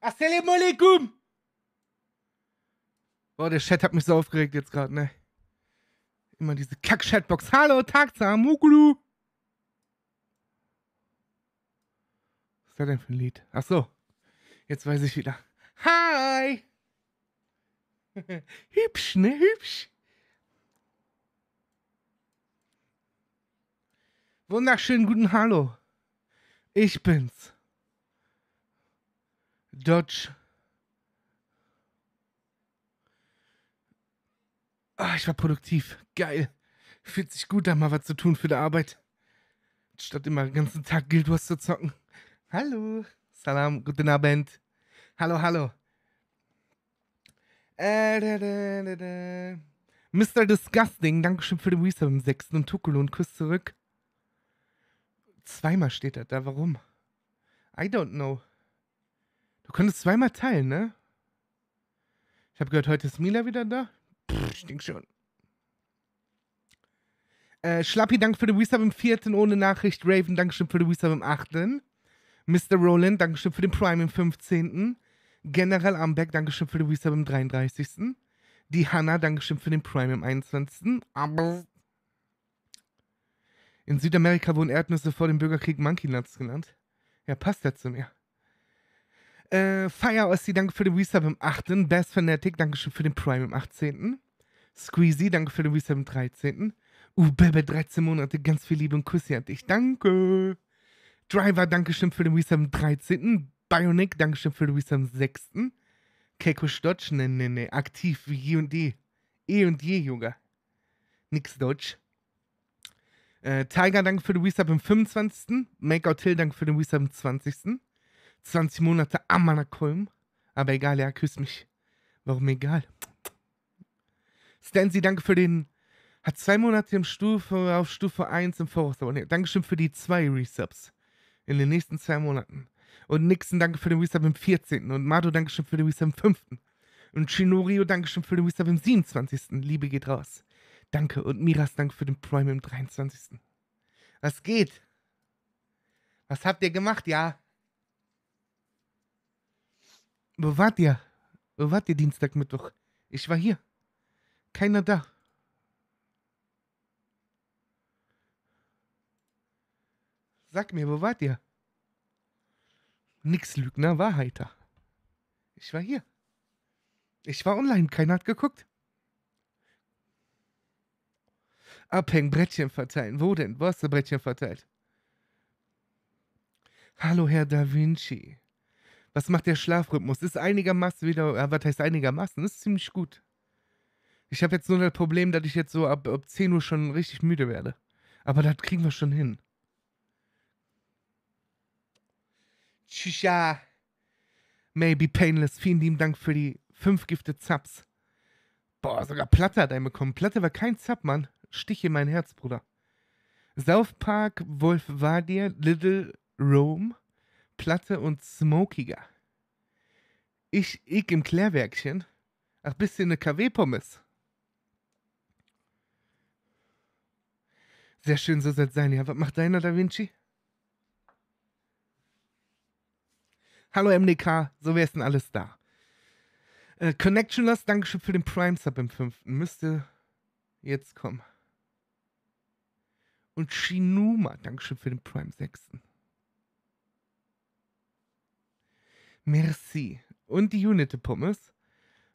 Assalamu alaikum! Boah, der Chat hat mich so aufgeregt jetzt gerade, ne? Immer diese Kack-Chatbox. Hallo, Tagza, Mugulu! Was ist das denn für ein Lied? Ach so, jetzt weiß ich wieder. Hi! hübsch, ne? Hübsch! Wunderschönen guten Hallo. Ich bin's. Dodge. Ah, ich war produktiv. Geil. Fühlt sich gut, da mal was zu tun für die Arbeit. Statt immer den ganzen Tag Guild Wars zu zocken. Hallo. Salam, guten Abend. Hallo, hallo. Äh, da, da, da, da. Mr. Disgusting, Dankeschön für den Reset im 6. und Tukulu und Kuss zurück. Zweimal steht er da, warum? I don't know. Du konntest zweimal teilen, ne? Ich habe gehört, heute ist Mila wieder da. Pff, ich stinkt schon. Äh, Schlappi, danke für den Resub im vierten ohne Nachricht. Raven, danke schön für den Resub im achten. Mr. Roland, danke schön für den Prime im 15. General Ambeck, schön für den Resub im 33. Die Hanna, danke schön für den Prime im 21. Aber in Südamerika wurden Erdnüsse vor dem Bürgerkrieg Monkey Nuts genannt. Ja, passt ja zu mir. Äh, Fire OSC, danke für den Resub im 8. Best Fanatic, danke schön für den Prime im 18. Squeezy, danke für den Resub im 13. Uh, Bebe, 13 Monate, ganz viel Liebe und Küsse an dich. Danke. Driver, danke schön für den Resub im 13. Bionic, danke schön für den Resub im 6. Keiko Stotsch, ne, ne, ne, aktiv wie je und je. Eh und je, Junge. Nix Deutsch. Äh, Tiger, danke für den Resub im 25. Make Out Hill, danke für den Resub im 20. 20 Monate Amanakolm. Aber egal, er küsst mich. Warum egal? Stancy, danke für den. Hat zwei Monate im Stufe, auf Stufe 1 im Voraus abonniert. Dankeschön für die zwei Resubs. In den nächsten zwei Monaten. Und Nixon, danke für den Resub im 14. Und Mado, dankeschön für den Resub im 5. Und Shinorio, dankeschön für den Resub im 27. Liebe geht raus. Danke. Und Miras, danke für den Prime im 23. Was geht? Was habt ihr gemacht? Ja. Wo wart ihr? Wo wart ihr Dienstag, Mittwoch? Ich war hier. Keiner da. Sag mir, wo wart ihr? Nix Lügner, Wahrheiter. Ich war hier. Ich war online, keiner hat geguckt. Abhängen, Brettchen verteilen. Wo denn? Wo hast du Brettchen verteilt? Hallo, Herr Da Vinci. Was macht der Schlafrhythmus? Ist einigermaßen wieder, ja, was heißt einigermaßen? Ist ziemlich gut. Ich habe jetzt nur das Problem, dass ich jetzt so ab, ab 10 Uhr schon richtig müde werde. Aber das kriegen wir schon hin. Tschüssia. Maybe Painless, vielen lieben Dank für die 5 Gifte Zaps. Boah, sogar Platte hat einen bekommen. Platte war kein Zap, Mann. Stich in mein Herz, Bruder. South Park, Wolf Vadir, Little Rome. Platte und smokiger. Ich, ich im Klärwerkchen. Ach, bist bisschen eine KW-Pommes. Sehr schön, so soll sein. Ja, was macht deiner Da Vinci? Hallo MDK, so wär's denn alles da. Äh, Connectionless, Dankeschön für den Prime-Sub im fünften. Müsste jetzt kommen. Und Shinuma, Dankeschön für den Prime sechsten. Merci. Und die Unity Pommes.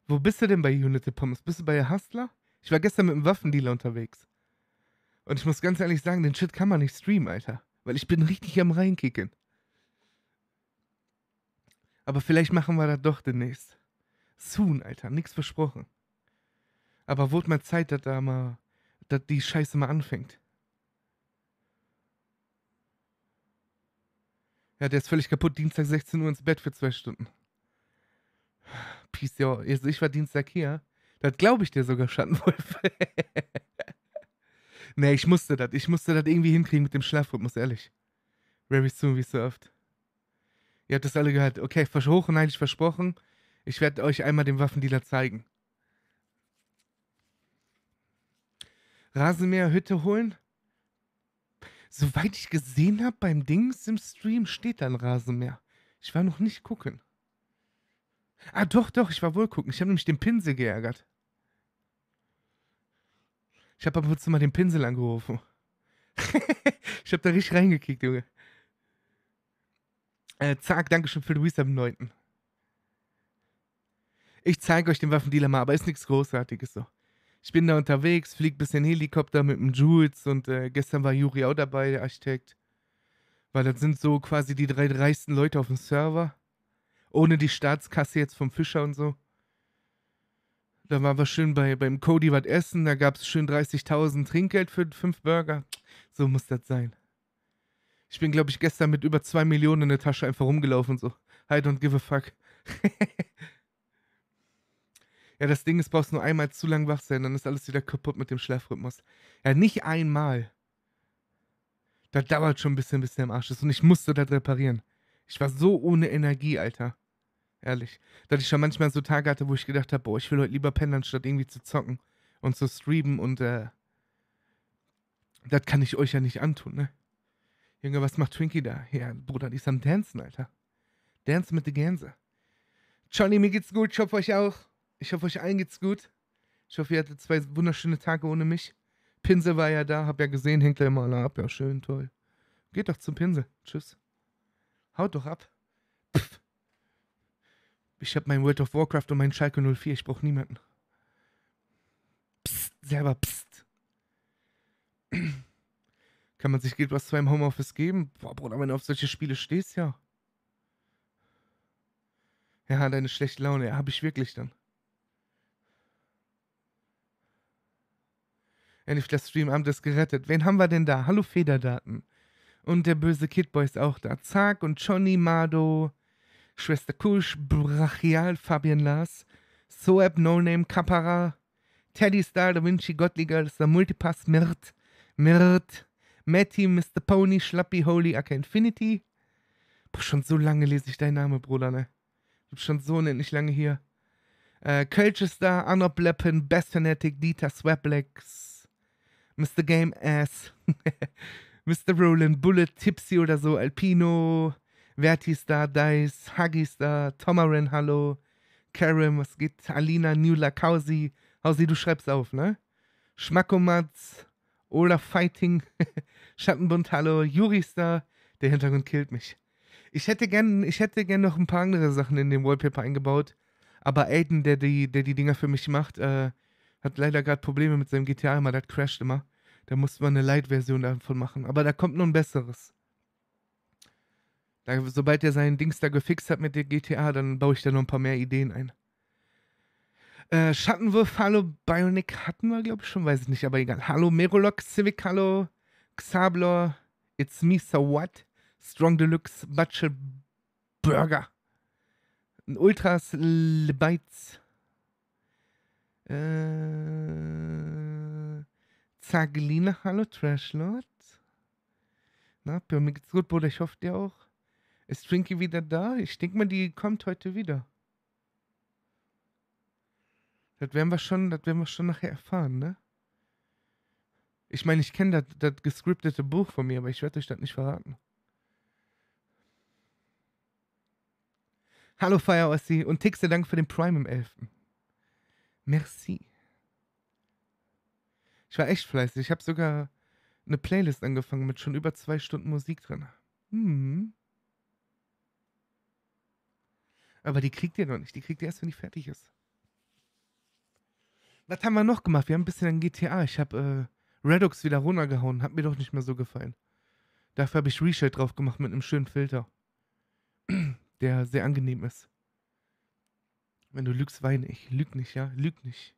Wo bist du denn bei Unity Pommes? Bist du bei der Hustler? Ich war gestern mit einem Waffendealer unterwegs. Und ich muss ganz ehrlich sagen, den Shit kann man nicht streamen, Alter. Weil ich bin richtig am Reinkicken. Aber vielleicht machen wir das doch demnächst. Soon, Alter. Nichts versprochen. Aber wurde mal Zeit, dass da mal, dass die Scheiße mal anfängt. Ja, der ist völlig kaputt. Dienstag 16 Uhr ins Bett für zwei Stunden. Peace, yo. Also ich war Dienstag hier. Das glaube ich dir sogar, Schattenwolf. nee, ich musste das. Ich musste das irgendwie hinkriegen mit dem Schlafrhythmus, ehrlich. Very soon, wie so oft. Ihr habt das alle gehört. Okay, versprochen, nein, ich versprochen. Ich werde euch einmal den Waffendealer zeigen. Rasenmäher, Hütte holen? Soweit ich gesehen habe, beim Dings im Stream steht da ein Rasenmäher. Ich war noch nicht gucken. Ah, doch, doch, ich war wohl gucken. Ich habe nämlich den Pinsel geärgert. Ich habe aber und zu mal den Pinsel angerufen. ich habe da richtig reingekickt, Junge. Äh, zack, Dankeschön für Luis am 9. Ich zeige euch den Waffendealer mal, aber ist nichts Großartiges so ich bin da unterwegs, fliege ein bisschen Helikopter mit dem Jules und äh, gestern war Juri auch dabei, der Architekt. Weil das sind so quasi die drei reichsten Leute auf dem Server. Ohne die Staatskasse jetzt vom Fischer und so. Da waren wir schön bei, beim Cody was essen, da gab es schön 30.000 Trinkgeld für fünf Burger. So muss das sein. Ich bin, glaube ich, gestern mit über zwei Millionen in der Tasche einfach rumgelaufen und so. I don't give a fuck. Ja, das Ding ist, brauchst nur einmal zu lang wach sein, dann ist alles wieder kaputt mit dem Schlafrhythmus. Ja, nicht einmal. Das dauert schon ein bisschen, bis der im Arsch ist. Und ich musste das reparieren. Ich war so ohne Energie, Alter. Ehrlich. Dass ich schon manchmal so Tage hatte, wo ich gedacht habe, boah, ich will heute lieber pennen, statt irgendwie zu zocken und zu streamen und, äh, das kann ich euch ja nicht antun, ne? Junge, was macht Twinkie da? Ja, Bruder, die ist am Dancen, Alter. Dance mit der Gänse. Johnny, mir geht's gut, ich hoffe euch auch. Ich hoffe, euch allen geht's gut. Ich hoffe, ihr hattet zwei wunderschöne Tage ohne mich. Pinsel war ja da, hab ja gesehen, hängt er immer alle ab. Ja, schön, toll. Geht doch zum Pinsel. Tschüss. Haut doch ab. Pff. Ich hab mein World of Warcraft und mein Schalke 04. Ich brauch niemanden. Psst, selber psst. Kann man sich Geld was zu einem Homeoffice geben? Boah, Bruder, wenn du auf solche Spiele stehst, ja. Ja, deine schlechte Laune, ja, hab ich wirklich dann. Endlich das Streamamt ist gerettet. Wen haben wir denn da? Hallo Federdaten. Und der böse Kidboy ist auch da. Zack und Johnny Mado, Schwester Kusch, Brachial, Fabian Lars, Soap, No Name, Capara, Teddy Star, Da Vinci, Gottliga, das ist der Multipass, Mirt, Mirt, Matty, Mr. Pony, Schlappi, Holy, Acker Infinity. Boah, schon so lange lese ich deinen Namen, Bruder, ne? Du bist schon so nicht lange hier. Äh, Kölchester, Anop Best Fanatic, Dieter, Swablex, Mr. Game Ass, Mr. Roland Bullet, Tipsy oder so, Alpino, Vertistar, Dice, Huggistar, Tomarin, hallo, Karim, was geht, Alina, Newla, Kausi, Hausi, du schreibst auf, ne? Schmackomatz, Olaf Fighting, Schattenbund, hallo, Juristar, der Hintergrund killt mich. Ich hätte gern, ich hätte gern noch ein paar andere Sachen in den Wallpaper eingebaut, aber Aiden, der die, der die Dinger für mich macht, äh, hat leider gerade Probleme mit seinem GTA immer, das crasht immer. Da musste man eine Light-Version davon machen. Aber da kommt noch ein besseres. Da, sobald er seinen Dings da gefixt hat mit der GTA, dann baue ich da noch ein paar mehr Ideen ein. Äh, Schattenwurf, hallo Bionic hatten wir, glaube ich, schon, weiß ich nicht, aber egal. Hallo Merolog, Civic, hallo Xablor, It's Me, So What, Strong Deluxe, Butcher Burger, Ultras, Lebites. Äh, Zaglina, hallo Trashlord. Na, bei mir geht's gut, Bruder, ich hoffe dir auch. Ist Trinky wieder da? Ich denke mal, die kommt heute wieder. Das werden wir schon, das werden wir schon nachher erfahren, ne? Ich meine, ich kenne das gescriptete Buch von mir, aber ich werde euch das nicht verraten. Hallo Fire Ossi und Tixte danke für den Prime im 11. Merci. Ich war echt fleißig. Ich habe sogar eine Playlist angefangen mit schon über zwei Stunden Musik drin. Hm. Aber die kriegt ihr noch nicht. Die kriegt ihr erst, wenn die fertig ist. Was haben wir noch gemacht? Wir haben ein bisschen an GTA. Ich habe äh, Redux wieder runtergehauen. Hat mir doch nicht mehr so gefallen. Dafür habe ich Reshade drauf gemacht mit einem schönen Filter, der sehr angenehm ist. Wenn du lügst, weine ich. Lüg nicht, ja? Lüg nicht.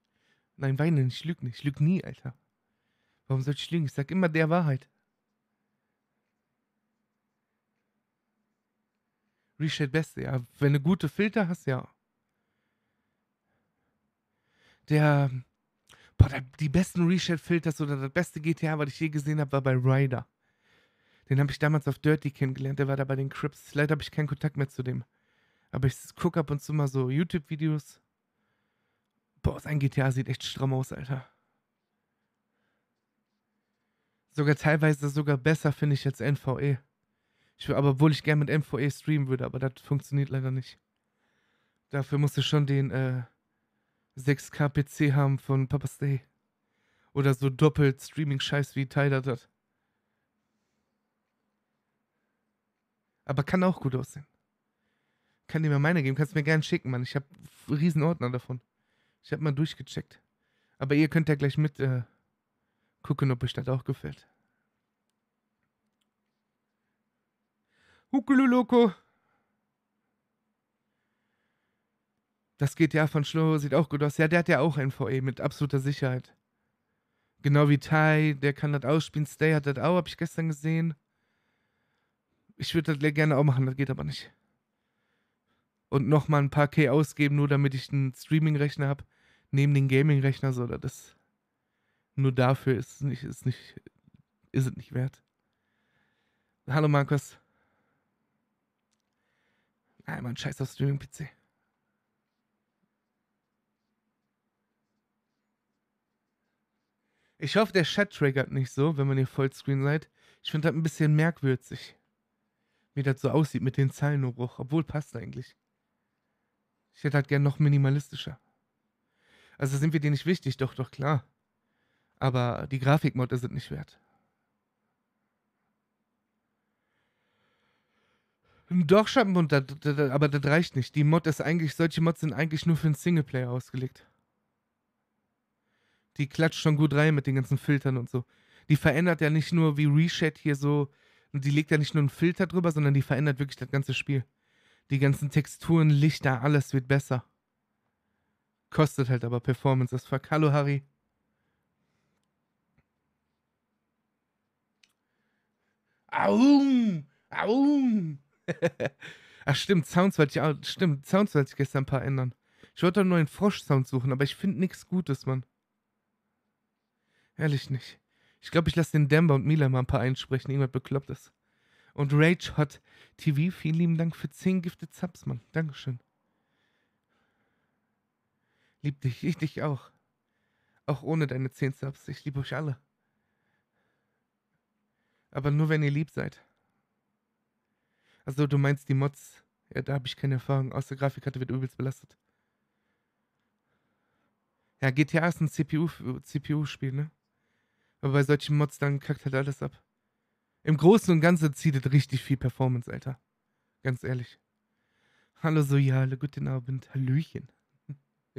Nein, weine nicht, lüg nicht. Lüg nie, Alter. Warum soll ich lügen? Ich sag immer der Wahrheit. Reshade Beste, ja. Wenn du gute Filter hast, ja. Der, boah, die besten Reshade-Filters oder das beste GTA, was ich je gesehen habe, war bei Ryder. Den habe ich damals auf Dirty kennengelernt, der war da bei den Crips. Leider habe ich keinen Kontakt mehr zu dem. Aber ich gucke ab und zu mal so YouTube-Videos. Boah, sein GTA sieht echt stramm aus, Alter. Sogar teilweise sogar besser finde ich jetzt NVE. Ich, aber obwohl ich gerne mit NVE streamen würde, aber das funktioniert leider nicht. Dafür musst du schon den äh, 6K PC haben von Papa Stay. Oder so doppelt Streaming-Scheiß wie Tyler hat. Aber kann auch gut aussehen kann dir mal meine geben, kannst mir gerne schicken, Mann. Ich habe riesen Ordner davon. Ich habe mal durchgecheckt. Aber ihr könnt ja gleich mit äh, gucken, ob euch das auch gefällt. Hukululoko. Das geht ja von Schlo sieht auch gut aus. Ja, der hat ja auch ein VE mit absoluter Sicherheit. Genau wie Tai, der kann das ausspielen. Stay hat das auch, habe ich gestern gesehen. Ich würde das gerne auch machen, das geht aber nicht und nochmal ein paar K ausgeben, nur damit ich einen Streaming-Rechner habe, neben den Gaming-Rechner, so das nur dafür ist es nicht, ist nicht, ist es nicht wert. Hallo Markus. Nein, man scheiß auf Streaming-PC. Ich hoffe, der Chat triggert nicht so, wenn man hier Vollscreen seid. Ich finde das ein bisschen merkwürdig, wie das so aussieht mit den Zeilenumbruch. Obwohl passt eigentlich. Ich hätte halt gern noch minimalistischer. Also sind wir dir nicht wichtig, doch, doch, klar. Aber die Grafikmodder sind nicht wert. Doch, Schattenbund, aber das reicht nicht. Die Mod ist eigentlich, solche Mods sind eigentlich nur für den Singleplayer ausgelegt. Die klatscht schon gut rein mit den ganzen Filtern und so. Die verändert ja nicht nur wie Reshad hier so, die legt ja nicht nur einen Filter drüber, sondern die verändert wirklich das ganze Spiel. Die ganzen Texturen, Lichter, alles wird besser. Kostet halt aber Performance as fuck. Hallo, Harry. Aum! Aum! Ach stimmt, Sounds wollte ich auch, stimmt, Sounds wollte ich gestern ein paar ändern. Ich wollte einen neuen Frosch-Sound suchen, aber ich finde nichts Gutes, Mann. Ehrlich nicht. Ich glaube, ich lasse den Demba und Mila mal ein paar einsprechen, irgendwas Beklopptes und Rage Hot TV. Vielen lieben Dank für 10 Gifted Subs, Mann. Dankeschön. Lieb dich, ich dich auch. Auch ohne deine 10 Subs. Ich liebe euch alle. Aber nur wenn ihr lieb seid. Also du meinst die Mods. Ja, da habe ich keine Erfahrung. Außer Grafikkarte wird übelst belastet. Ja, GTA ist ein CPU-Spiel, CPU ne? Aber bei solchen Mods, dann kackt halt alles ab. Im Großen und Ganzen zieht es richtig viel Performance, Alter. Ganz ehrlich. Hallo Sojahle, guten Abend, Hallöchen.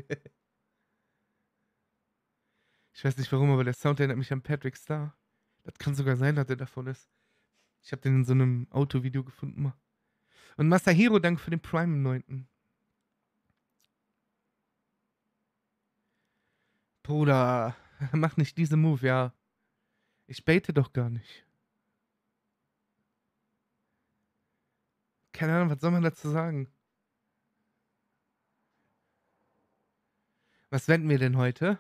ich weiß nicht warum, aber der Sound erinnert mich an Patrick Star. Das kann sogar sein, dass er davon ist. Ich habe den in so einem Autovideo gefunden Und Masahiro, danke für den Prime im 9. Bruder, mach nicht diese Move, ja. Ich baite doch gar nicht. Keine Ahnung, was soll man dazu sagen? Was wenden wir denn heute?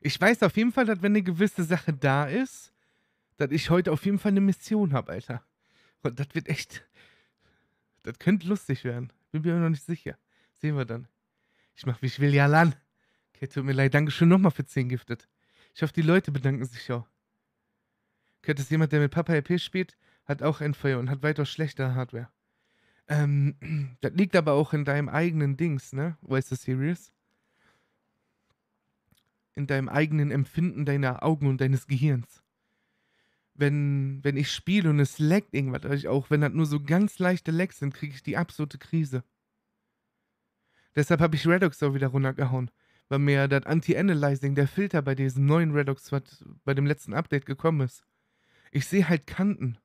Ich weiß auf jeden Fall, dass wenn eine gewisse Sache da ist, dass ich heute auf jeden Fall eine Mission habe, Alter. Und das wird echt. Das könnte lustig werden. Bin mir noch nicht sicher. Sehen wir dann. Ich mach, wie ich will, ja, Lan. Okay, tut mir leid. Dankeschön nochmal für 10 Giftet. Ich hoffe, die Leute bedanken sich auch. Könnte es jemand, der mit Papa RP spielt? hat auch Endfeuer und hat weiter schlechtere Hardware. Ähm, das liegt aber auch in deinem eigenen Dings, ne? Weißt du, Serious? In deinem eigenen Empfinden deiner Augen und deines Gehirns. Wenn, wenn ich spiele und es laggt irgendwas, also auch wenn das nur so ganz leichte Lags sind, kriege ich die absolute Krise. Deshalb habe ich Redox auch wieder runtergehauen, weil mir das Anti-Analyzing, der Filter bei diesem neuen Redox, was bei dem letzten Update gekommen ist, ich sehe halt Kanten.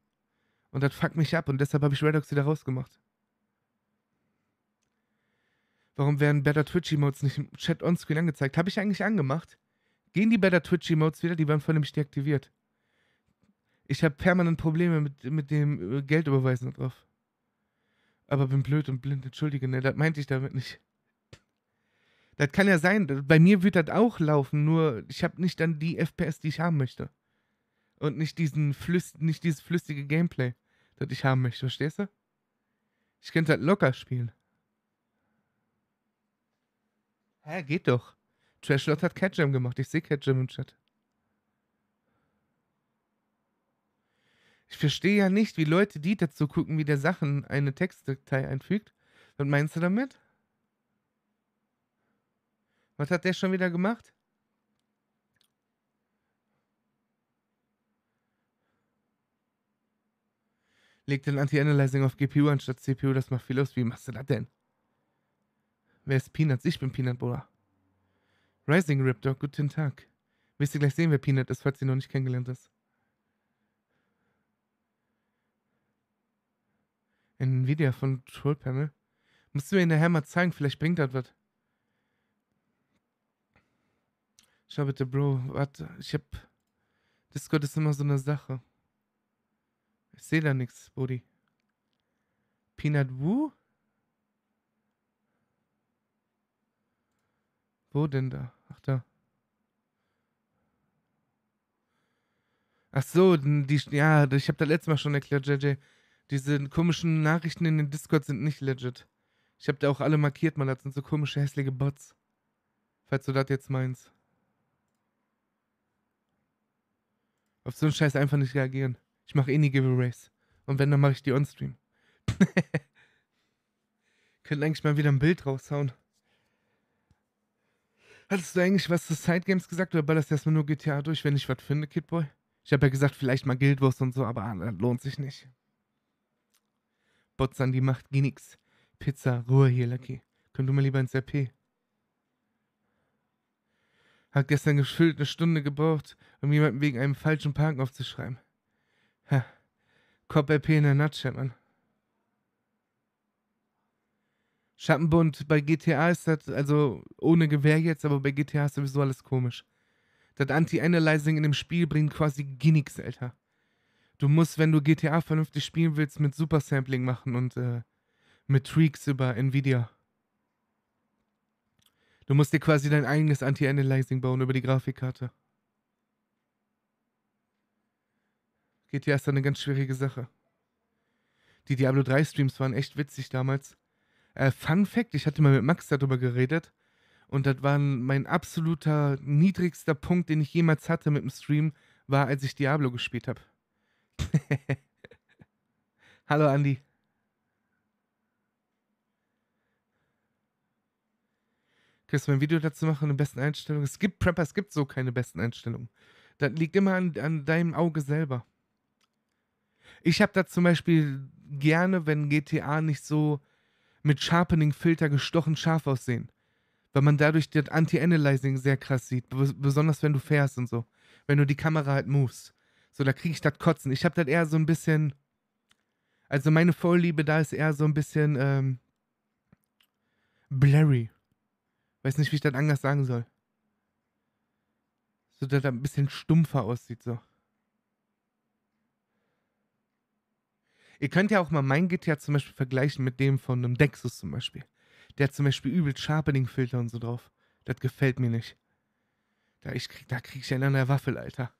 Und das fuckt mich ab und deshalb habe ich Redox wieder rausgemacht. Warum werden Better Twitch Emotes nicht im Chat onscreen angezeigt? Habe ich eigentlich angemacht? Gehen die Better Twitch Emotes wieder? Die waren vorhin nämlich deaktiviert. Ich habe permanent Probleme mit, mit dem äh, Geldüberweisen drauf. Aber bin blöd und blind, entschuldige, ne, das meinte ich damit nicht. Das kann ja sein, bei mir wird das auch laufen, nur ich habe nicht dann die FPS, die ich haben möchte. Und nicht, diesen Flüss nicht dieses flüssige Gameplay das ich haben möchte, verstehst du? Ich könnte halt locker spielen. Hä, geht doch. Trash Lord hat Catjam gemacht. Ich sehe Catjam im Chat. Ich verstehe ja nicht, wie Leute, die dazu gucken, wie der Sachen eine Textdatei einfügt. Was meinst du damit? Was hat der schon wieder gemacht? legt den Anti-Analyzing auf GPU anstatt CPU, das macht viel aus. Wie machst du das denn? Wer ist Peanuts? Ich bin Peanut, Bruder. Rising Raptor, guten Tag. Wirst du gleich sehen, wer Peanut ist, falls sie noch nicht kennengelernt ist. Ein Video von Trollpanel. Musst du mir in der Hammer zeigen, vielleicht bringt das was. Schau bitte, Bro, warte, ich hab... Discord ist immer so eine Sache. Ich sehe da nichts, Buddy. Peanut Woo? Wo denn da? Ach da. Ach so, die, ja, ich habe da letztes Mal schon erklärt, JJ. Diese komischen Nachrichten in den Discord sind nicht legit. Ich habe da auch alle markiert, man, das sind so komische, hässliche Bots. Falls du das jetzt meinst. Auf so einen Scheiß einfach nicht reagieren. Ich mache eh nie Giveaways. Und wenn, dann mache ich die Onstream. Könnten eigentlich mal wieder ein Bild raushauen. Hattest du eigentlich was zu Sidegames gesagt oder ballerst du erstmal nur GTA durch, wenn ich was finde, Kidboy? Ich habe ja gesagt, vielleicht mal Guild Wars und so, aber ah, lohnt sich nicht. Bots an die Macht, geh nix. Pizza, Ruhe hier, Lucky. Komm du mal lieber ins RP. Hat gestern gefühlt eine Stunde gebraucht, um jemanden wegen einem falschen Parken aufzuschreiben. Cop LP in der Nutshell, man. Schattenbund bei GTA ist das, also ohne Gewehr jetzt, aber bei GTA ist sowieso alles komisch. Das Anti-Analyzing in dem Spiel bringt quasi Ginix, Alter. Du musst, wenn du GTA vernünftig spielen willst, mit Super-Sampling machen und äh, mit Tweaks über Nvidia. Du musst dir quasi dein eigenes Anti-Analyzing bauen über die Grafikkarte. GTA ist da eine ganz schwierige Sache. Die Diablo 3 Streams waren echt witzig damals. Äh, Fun Fact, ich hatte mal mit Max darüber geredet und das war mein absoluter niedrigster Punkt, den ich jemals hatte mit dem Stream, war, als ich Diablo gespielt habe. Hallo Andi. Kannst du mein Video dazu machen, eine besten Einstellung? Es gibt Prepper, es gibt so keine besten Einstellungen. Das liegt immer an, an deinem Auge selber. Ich habe da zum Beispiel gerne, wenn GTA nicht so mit Sharpening-Filter gestochen scharf aussehen. Weil man dadurch das Anti-Analyzing sehr krass sieht. Besonders wenn du fährst und so. Wenn du die Kamera halt moves. So, da kriege ich das Kotzen. Ich habe das eher so ein bisschen. Also meine Vorliebe da ist eher so ein bisschen ähm, blurry. Weiß nicht, wie ich das anders sagen soll. So, dass das ein bisschen stumpfer aussieht, so. Ihr könnt ja auch mal mein GTA zum Beispiel vergleichen mit dem von einem Dexus zum Beispiel. Der hat zum Beispiel übel Sharpening-Filter und so drauf. Das gefällt mir nicht. Da, ich krieg, da krieg ich einen an der Waffel, Alter.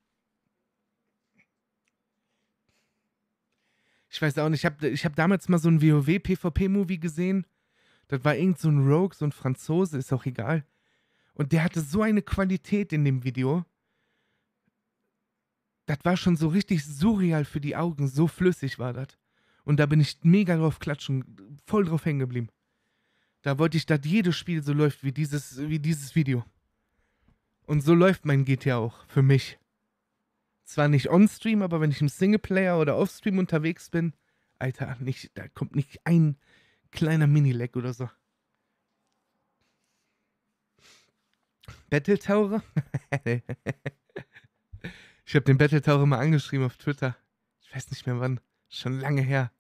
Ich weiß auch nicht, ich habe ich hab damals mal so einen WoW-PvP-Movie gesehen. Das war irgend so ein Rogue, so ein Franzose, ist auch egal. Und der hatte so eine Qualität in dem Video. Das war schon so richtig surreal für die Augen, so flüssig war das. Und da bin ich mega drauf klatschen, voll drauf hängen geblieben. Da wollte ich, dass jedes Spiel so läuft wie dieses, wie dieses Video. Und so läuft mein GTA auch, für mich. Zwar nicht on-stream, aber wenn ich im Singleplayer oder off-stream unterwegs bin, Alter, nicht, da kommt nicht ein kleiner Mini-Lag oder so. Battle Tower? ich habe den Battle Tower mal angeschrieben auf Twitter. Ich weiß nicht mehr wann schon lange her,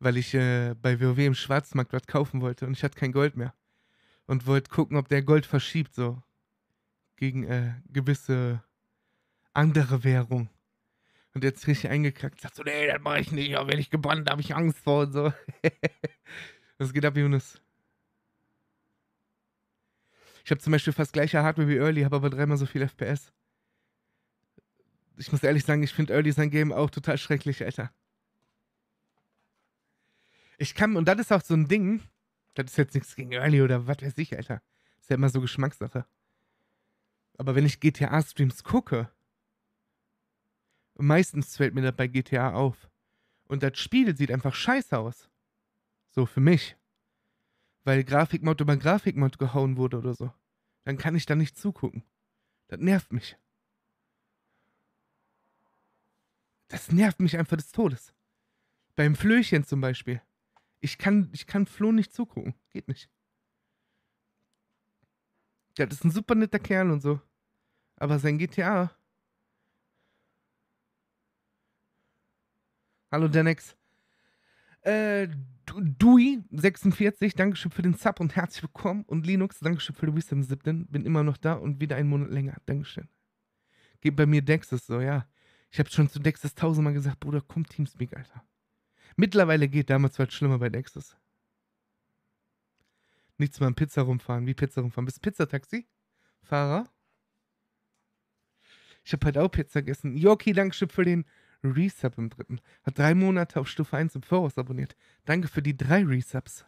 weil ich äh, bei WoW im Schwarzmarkt was kaufen wollte und ich hatte kein Gold mehr und wollte gucken, ob der Gold verschiebt so gegen äh, gewisse andere Währung. Und jetzt richtig eingekackt, sagt so, nee, das mache ich nicht, aber wenn ich gebannt, habe ich Angst vor und so. das geht ab, Yunus? Ich habe zum Beispiel fast gleiche Hardware wie Early, habe aber dreimal so viel FPS. Ich muss ehrlich sagen, ich finde Early sein Game auch total schrecklich, Alter. Ich kann, und das ist auch so ein Ding, das ist jetzt nichts gegen Early oder was weiß ich, Alter. Ist ja immer so Geschmackssache. Aber wenn ich GTA-Streams gucke, meistens fällt mir das bei GTA auf. Und das Spiel sieht einfach scheiße aus. So für mich. Weil Grafikmod über Grafikmod gehauen wurde oder so. Dann kann ich da nicht zugucken. Das nervt mich. Das nervt mich einfach des Todes. Beim Flöchen zum Beispiel. Ich kann, ich kann Flo nicht zugucken. Geht nicht. Der ist ein super netter Kerl und so. Aber sein GTA. Hallo, Denex. Äh, Dui46, Dankeschön für den Sub und herzlich willkommen. Und Linux, Dankeschön für die Wisdom 7. Bin immer noch da und wieder einen Monat länger. Dankeschön. Geht bei mir Dexis so, ja. Ich hab schon zu Dexis tausendmal gesagt, Bruder, komm Teamspeak, Alter. Mittlerweile geht damals war schlimmer bei Nexus. Nichts mehr am Pizza rumfahren, wie Pizza rumfahren. Bist du Pizzataxi-Fahrer? Ich habe halt auch Pizza gegessen. Joki, Dankeschön für den Resub im dritten. Hat drei Monate auf Stufe 1 im Voraus abonniert. Danke für die drei Resubs.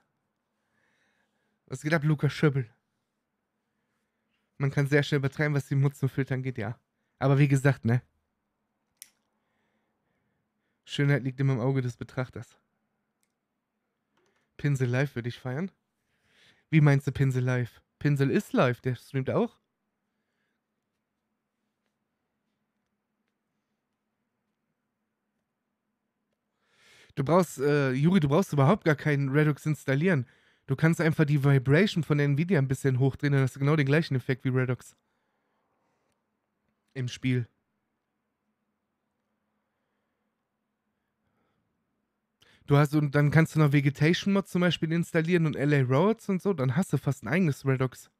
Was geht ab, Luca Schöbel? Man kann sehr schnell übertreiben, was die Mutzenfiltern geht, ja. Aber wie gesagt, ne? Schönheit liegt immer im Auge des Betrachters. Pinsel Live würde ich feiern. Wie meinst du Pinsel Live? Pinsel ist live, der streamt auch. Du brauchst, äh, Juri, du brauchst überhaupt gar keinen Redux installieren. Du kannst einfach die Vibration von Nvidia ein bisschen hochdrehen, dann hast du genau den gleichen Effekt wie Redux. Im Spiel. Du hast und dann kannst du noch Vegetation Mod zum Beispiel installieren und LA Roads und so, dann hast du fast ein eigenes Redox.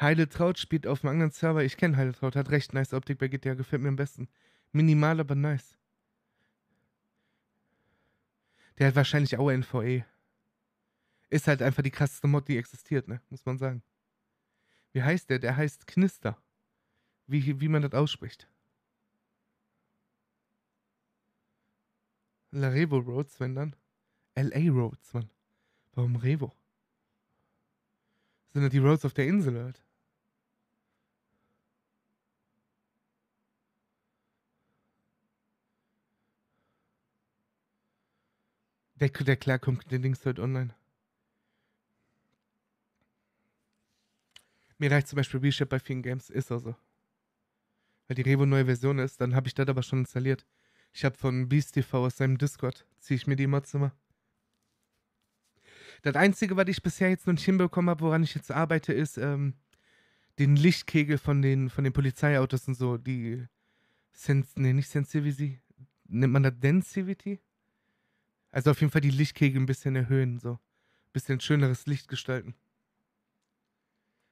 Heile Traut spielt auf einem anderen Server. Ich kenne Heile Traut, hat recht nice Optik bei GTA, gefällt mir am besten. Minimal, aber nice. Der hat wahrscheinlich auch NVE. Ist halt einfach die krasseste Mod, die existiert, ne? Muss man sagen. Wie heißt der? Der heißt Knister. Wie, wie man das ausspricht. La Revo Roads, wenn dann? LA Roads, Mann. Warum Revo? sind ja die Roads auf der Insel, halt. Der, der klar kommt den Dings heute online. Mir reicht zum Beispiel b bei vielen Games, ist also. Weil die Revo neue Version ist, dann habe ich das aber schon installiert. Ich habe von Beast TV aus seinem Discord, ziehe ich mir die Mods immer. Das Einzige, was ich bisher jetzt noch nicht hinbekommen habe, woran ich jetzt arbeite, ist ähm, den Lichtkegel von den, von den Polizeiautos und so. Die Sens nee, nicht Sensivity. Nennt man das Densivity? Also auf jeden Fall die Lichtkegel ein bisschen erhöhen, so. Ein bisschen schöneres Licht gestalten.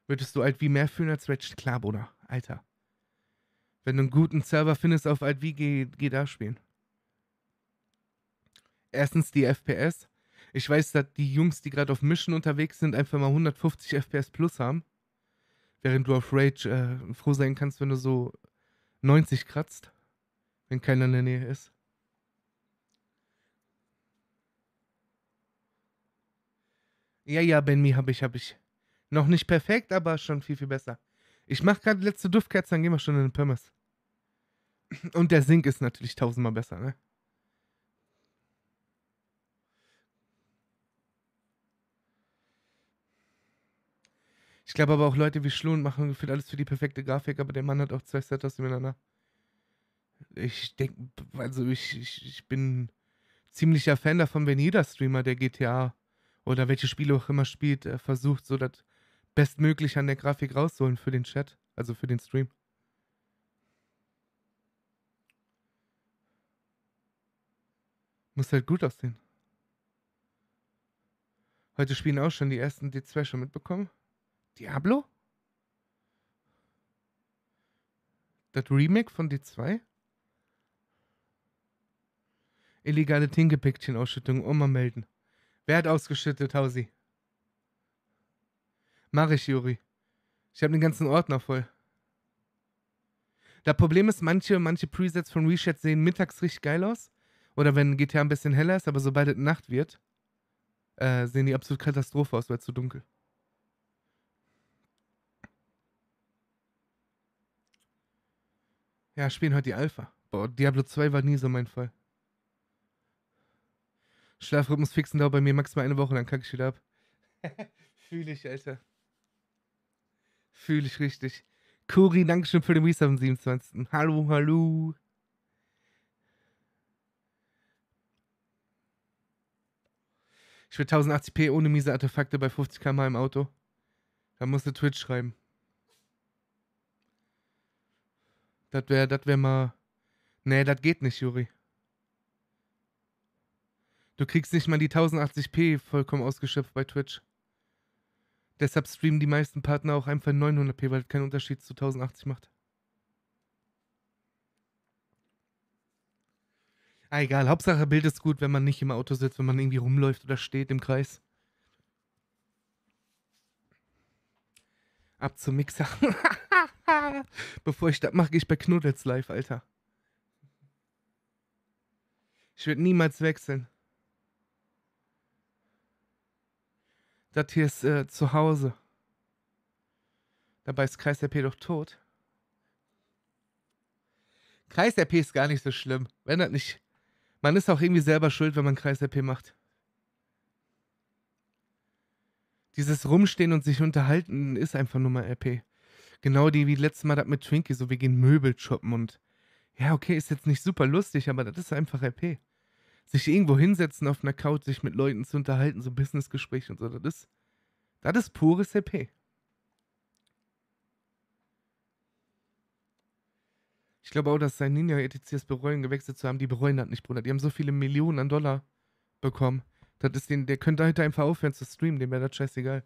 Würdest du halt wie mehr fühlen als Ratchet? Klar, Bruder. Alter. Wenn du einen guten Server findest auf alt wie geh, geh da spielen. Erstens die FPS. Ich weiß, dass die Jungs, die gerade auf Mission unterwegs sind, einfach mal 150 FPS plus haben. Während du auf Rage äh, froh sein kannst, wenn du so 90 kratzt. Wenn keiner in der Nähe ist. Ja, ja, Benmi habe ich, habe ich. Noch nicht perfekt, aber schon viel, viel besser. Ich mache gerade letzte Duftkerze, dann gehen wir schon in den Pommes. Und der Sink ist natürlich tausendmal besser, ne? Ich glaube aber auch Leute wie Schlund machen gefühlt alles für die perfekte Grafik, aber der Mann hat auch zwei Setups miteinander. Ich denke, also ich, ich, ich bin ziemlicher Fan davon, wenn jeder Streamer, der GTA oder welche Spiele auch immer spielt, äh, versucht, so dass bestmöglich an der Grafik rausholen für den Chat, also für den Stream. Muss halt gut aussehen. Heute spielen auch schon die ersten D2 schon mitbekommen. Diablo? Das Remake von D2? Illegale Tinkepäckchen-Ausschüttung, immer melden. Wer hat ausgeschüttet, Hausi? Mach ich, Juri. Ich habe den ganzen Ordner voll. Das Problem ist, manche, manche Presets von Reshad sehen mittags richtig geil aus. Oder wenn GTA ein bisschen heller ist, aber sobald es Nacht wird, äh, sehen die absolut Katastrophe aus, weil es zu dunkel. Ja, spielen heute die Alpha. Boah, Diablo 2 war nie so mein Fall. Schlafrhythmus fixen dauert bei mir maximal eine Woche, dann kacke ich wieder ab. Fühle ich, Alter. Fühle ich richtig. Kuri, Dankeschön für den Reset am 27. Hallo, hallo. Ich will 1080p ohne miese Artefakte bei 50 km/h im Auto. Da musst du Twitch schreiben. Das wäre, das wäre mal. Nee, das geht nicht, Juri. Du kriegst nicht mal die 1080p vollkommen ausgeschöpft bei Twitch. Deshalb streamen die meisten Partner auch einfach 900p, weil es keinen Unterschied zu 1080 macht. Ah, egal, Hauptsache Bild ist gut, wenn man nicht im Auto sitzt, wenn man irgendwie rumläuft oder steht im Kreis. Ab zum Mixer. Bevor ich das mache, gehe ich bei Knuddels live, Alter. Ich würde niemals wechseln. Das hier ist äh, zu Hause. Dabei ist Kreis RP doch tot. Kreis RP ist gar nicht so schlimm. Wenn das nicht. Man ist auch irgendwie selber schuld, wenn man Kreis RP macht. Dieses Rumstehen und sich unterhalten ist einfach nur mal RP. Genau die wie letztes Mal das mit Twinkie, so wir gehen Möbel shoppen und. Ja, okay, ist jetzt nicht super lustig, aber das ist einfach RP sich irgendwo hinsetzen auf einer Couch, sich mit Leuten zu unterhalten, so ein Businessgespräch und so, das ist, das ist pures EP. Ich glaube auch, dass sein Ninja ETC es bereuen, gewechselt zu haben. Die bereuen das nicht, Bruder. Die haben so viele Millionen an Dollar bekommen. Das ist den, der könnte heute einfach aufhören zu streamen, dem wäre das scheißegal.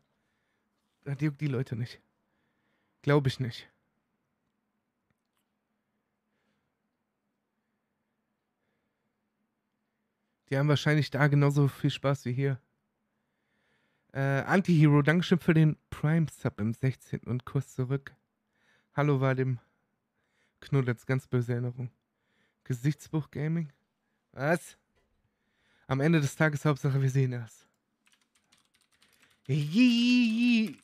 Das juckt die Leute nicht. Glaube ich nicht. Die haben wahrscheinlich da genauso viel Spaß wie hier. Äh, Anti-Hero, Dankeschön für den Prime-Sub im 16. und kurz zurück. Hallo war dem Knuddels, ganz böse Erinnerung. Gesichtsbuch Gaming? Was? Am Ende des Tages Hauptsache, wir sehen das. Wir gehen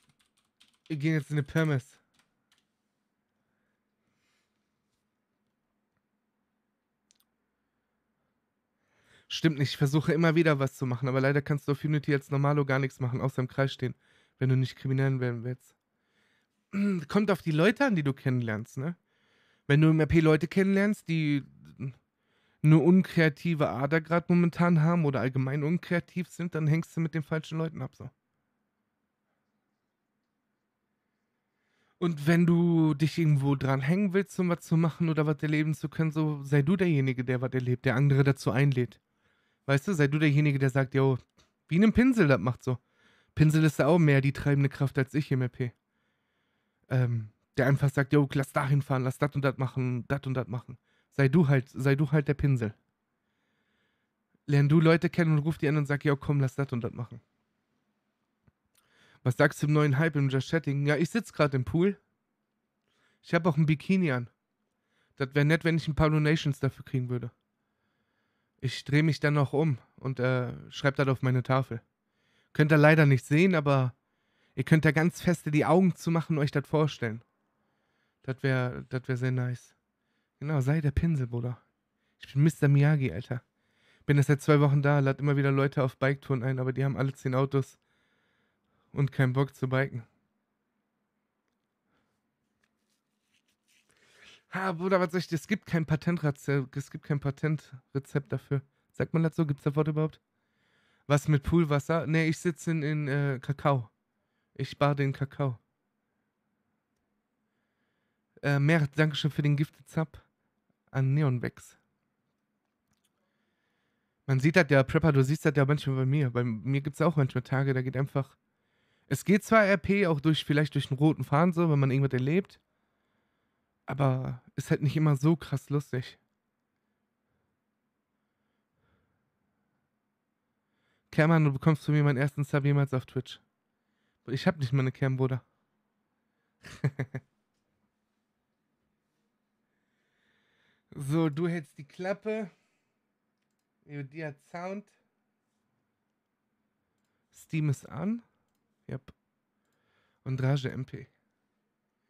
jetzt in die Permes. Stimmt nicht, ich versuche immer wieder was zu machen, aber leider kannst du auf Unity als Normalo gar nichts machen, außer im Kreis stehen, wenn du nicht Kriminellen werden willst. Kommt auf die Leute an, die du kennenlernst, ne? Wenn du im RP Leute kennenlernst, die eine unkreative Ader gerade momentan haben oder allgemein unkreativ sind, dann hängst du mit den falschen Leuten ab, so. Und wenn du dich irgendwo dran hängen willst, um was zu machen oder was erleben zu können, so sei du derjenige, der was erlebt, der andere dazu einlädt. Weißt du, sei du derjenige, der sagt, yo, wie ein Pinsel das macht so. Pinsel ist da auch mehr die treibende Kraft als ich im EP. Ähm, der einfach sagt, yo, lass da hinfahren, lass das und das machen, das und das machen. Sei du halt, sei du halt der Pinsel. Lern du Leute kennen und ruf die an und sag, yo, komm, lass das und das machen. Was sagst du im neuen Hype im Just Chatting? Ja, ich sitze gerade im Pool. Ich habe auch ein Bikini an. Das wäre nett, wenn ich ein paar Donations dafür kriegen würde. Ich drehe mich dann noch um und äh, schreibe das auf meine Tafel. Könnt ihr leider nicht sehen, aber ihr könnt da ganz feste die Augen zu machen und euch das vorstellen. Das wäre das wär sehr nice. Genau, sei der Pinsel, Bruder. Ich bin Mr. Miyagi, Alter. Bin erst seit zwei Wochen da, lad immer wieder Leute auf Biketouren ein, aber die haben alle zehn Autos und keinen Bock zu biken. Ha, Bruder, was soll ich, es gibt kein Patentrezept, es gibt kein Patentrezept dafür. Sagt man das so? Gibt es das Wort überhaupt? Was mit Poolwasser? Nee, ich sitze in, in äh, Kakao. Ich bade in Kakao. Äh, Mert, Dankeschön für den Gifted Sub an Neonbex. Man sieht das ja, Prepper, du siehst das ja manchmal bei mir. Bei mir gibt es auch manchmal Tage, da geht einfach. Es geht zwar RP auch durch, vielleicht durch einen roten Faden so, wenn man irgendwas erlebt. Aber ist halt nicht immer so krass lustig. Kerman, du bekommst von mir meinen ersten Sub jemals auf Twitch. Ich hab nicht mal eine Cam, Bruder. so, du hältst die Klappe. Die hat Sound. Steam ist an. Yep. Und Rage MP.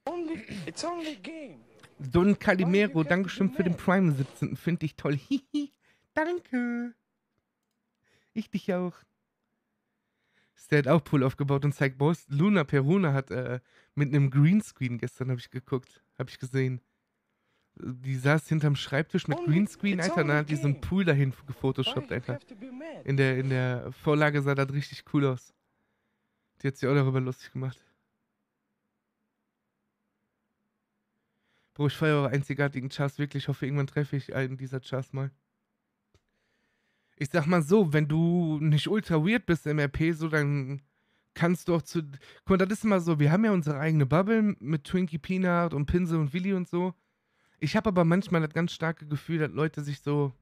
Only, it's only game. Don Calimero, Dankeschön für den Prime 17. Finde ich toll. Hihi, danke. Ich dich auch. Der hat auch Pool aufgebaut und zeigt Boss. Luna Peruna hat äh, mit einem Greenscreen gestern, habe ich geguckt, habe ich gesehen. Die saß hinterm Schreibtisch mit Greenscreen, Alter, und dann hat die so einen Pool dahin gefotoshoppt, Alter. In der, in der Vorlage sah das richtig cool aus. Die hat sich auch darüber lustig gemacht. Bro, ich feiere eure einzigartigen Chars wirklich. Ich hoffe, irgendwann treffe ich einen dieser Chars mal. Ich sag mal so, wenn du nicht ultra weird bist im RP, so dann kannst du auch zu. Guck mal, das ist immer so, wir haben ja unsere eigene Bubble mit Twinkie Peanut und Pinsel und Willi und so. Ich habe aber manchmal das ganz starke Gefühl, dass Leute sich so.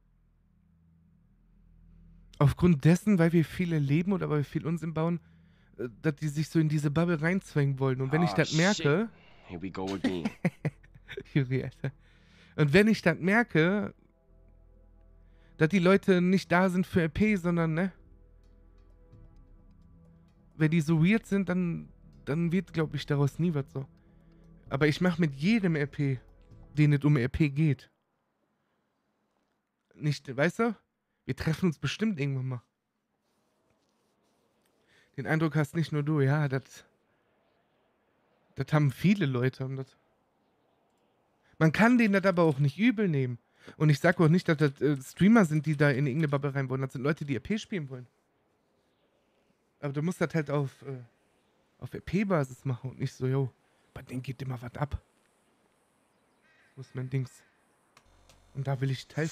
Aufgrund dessen, weil wir viel erleben oder weil wir viel Unsinn bauen, äh, dass die sich so in diese Bubble reinzwängen wollen. Und wenn oh, ich ah, das merke. Here we go again. Juri, Alter. Und wenn ich das merke, dass die Leute nicht da sind für RP, sondern, ne? Wenn die so weird sind, dann, dann wird, glaube ich, daraus nie was so. Aber ich mache mit jedem RP, den es um RP geht. Nicht, weißt du? Wir treffen uns bestimmt irgendwann mal. Den Eindruck hast nicht nur du, ja, das. Das haben viele Leute und das. Man kann denen das aber auch nicht übel nehmen. Und ich sage auch nicht, dass das äh, Streamer sind, die da in irgendeine Bubble rein wollen. Das sind Leute, die RP e spielen wollen. Aber du musst das halt auf, äh, auf RP-Basis e machen und nicht so, yo, bei denen geht immer was ab. Muss mein Dings? Und da will ich teilen.